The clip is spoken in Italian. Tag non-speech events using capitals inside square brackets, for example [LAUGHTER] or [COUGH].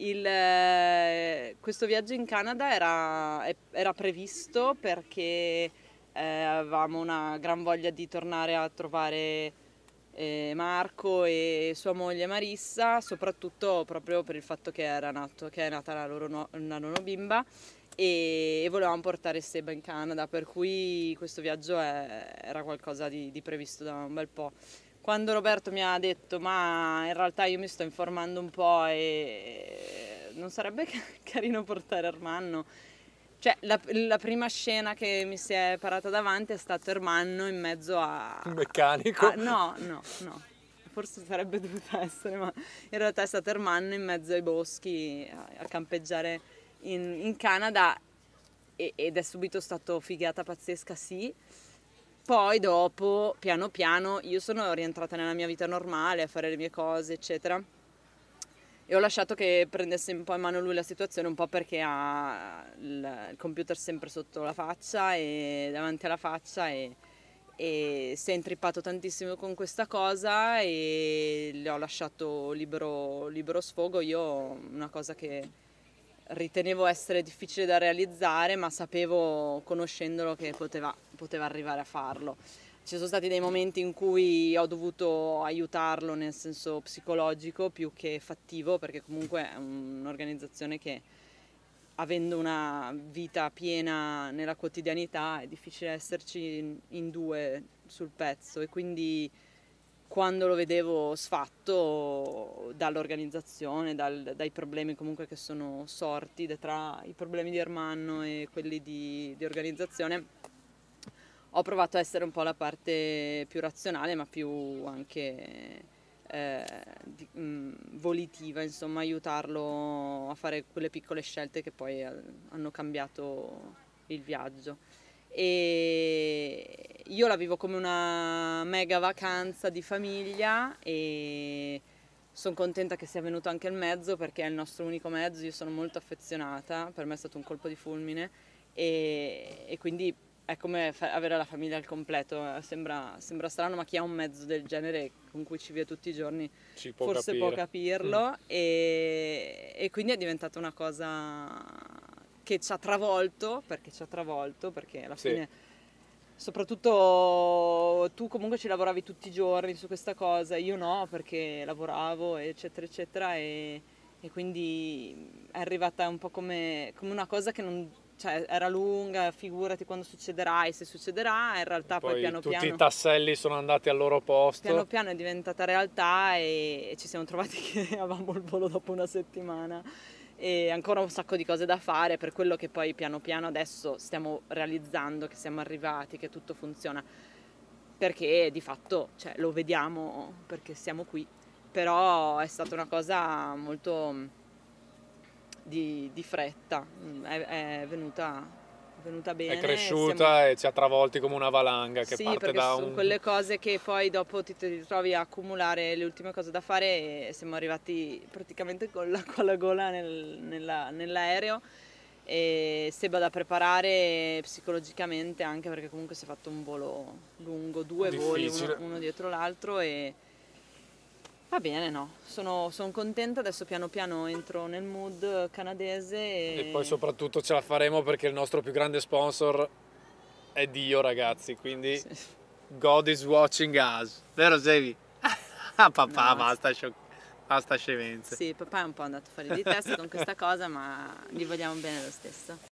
Il, eh, questo viaggio in Canada era, era previsto perché eh, avevamo una gran voglia di tornare a trovare eh, Marco e sua moglie Marissa, soprattutto proprio per il fatto che, era nato, che è nata la loro no, una bimba e, e, volevamo portare Seba in Canada, per cui questo viaggio è, era qualcosa di, di previsto da un bel po'. Quando Roberto mi ha detto ma in realtà io mi sto informando un po' e non sarebbe [LAUGHS] carino portare Armanno, cioè, la, la, prima scena che mi si è parata davanti è stato Ermanno in mezzo a... Un meccanico? A, no, no, no. Forse sarebbe dovuta essere, ma in realtà è stato Ermanno in mezzo ai boschi a, a campeggiare in, in Canada e, ed è subito stato figata pazzesca, sì poi dopo, piano piano, io sono rientrata nella mia vita normale, a fare le mie cose, eccetera. E ho lasciato che prendesse un po' in mano lui la situazione, un po' perché ha il computer sempre sotto la faccia e davanti alla faccia e, e si è intrippato tantissimo con questa cosa e le ho lasciato libero, libero sfogo. Io una cosa che ritenevo essere difficile da realizzare, ma sapevo conoscendolo che poteva, poteva arrivare a farlo. Ci sono stati dei momenti in cui ho dovuto aiutarlo nel senso psicologico più che fattivo, perché comunque è un'organizzazione che avendo una vita piena nella quotidianità è difficile esserci in, in due sul pezzo e quindi quando lo vedevo sfatto dall'organizzazione, dal, dai problemi comunque che sono sorti tra i problemi di Ermanno e quelli di, di organizzazione, ho provato a essere un po' la parte più razionale ma più anche eh, di, mh, mm, volitiva, insomma aiutarlo a fare quelle piccole scelte che poi eh, hanno cambiato il viaggio e io la vivo come una mega vacanza di famiglia e sono contenta che sia venuto anche il mezzo perché è il nostro unico mezzo, io sono molto affezionata, per me è stato un colpo di fulmine e, e quindi è come avere la famiglia al completo, eh, sembra, sembra, strano ma chi ha un mezzo del genere con cui ci vive tutti i giorni può forse capire. può capirlo mm. e, e quindi è diventata una cosa che ci ha travolto, perché ci ha travolto, perché alla sì. fine soprattutto tu comunque ci lavoravi tutti i giorni su questa cosa, io no perché lavoravo eccetera eccetera e, e quindi è arrivata un po' come, come una cosa che non, cioè, era lunga, figurati quando succederà e se succederà, in realtà poi, poi, piano tutti piano... Tutti i tasselli sono andati al loro posto. Piano piano è diventata realtà e, e ci siamo trovati [LAUGHS] che avevamo il volo dopo una settimana e ancora un sacco di cose da fare per quello che poi piano piano adesso stiamo realizzando, che siamo arrivati, che tutto funziona, perché di fatto cioè, lo vediamo perché siamo qui, però è stata una cosa molto mm, di, di fretta, mm, è, è venuta è venuta bene. È cresciuta e, siamo... e ci ha travolti come una valanga che sì, parte da un... sono quelle cose che poi dopo ti ritrovi a accumulare le ultime cose da fare e siamo arrivati praticamente con la, con gola nel, nella, nell'aereo e Seba da preparare psicologicamente anche perché comunque si è fatto un volo lungo, due Difficile. voli uno, uno dietro l'altro e Va bene, no, sono, sono, contenta, adesso piano piano entro nel mood canadese e... e... poi soprattutto ce la faremo perché il nostro più grande sponsor è Dio ragazzi, quindi sì. God is watching us, vero Zevi? [LAUGHS] Ah papà, no, basta, sci... basta scemenze. Sì, papà è un po' andato fuori di testa con questa cosa ma gli vogliamo bene lo stesso.